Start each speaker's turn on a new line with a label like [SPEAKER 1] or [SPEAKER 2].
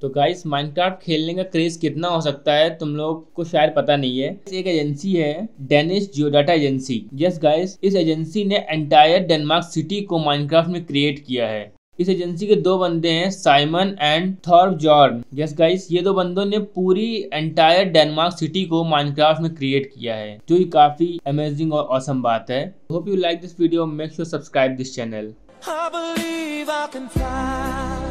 [SPEAKER 1] तो guys Minecraft खेलने का क्रेज कितना हो सकता है तुम लोग को शायद पता नहीं है एक एजेंसी है Danish geodata agency yes guys इस एजेंसी ने एंटायर डेनमार्क सिटी को माइनक्राफ्ट में क्रिएट किया है इस एजेंसी के दो बंदे हैं Simon and Thorbjorn yes guys ये दो बंदों ने पूरी एंटायर डेनमार्क सिटी को माइनक्राफ्ट में क्रिएट किया है जो ही काफी अमेजिंग और ऑसम बात है hope you like this video make sure subscribe this channel
[SPEAKER 2] I believe I can fly.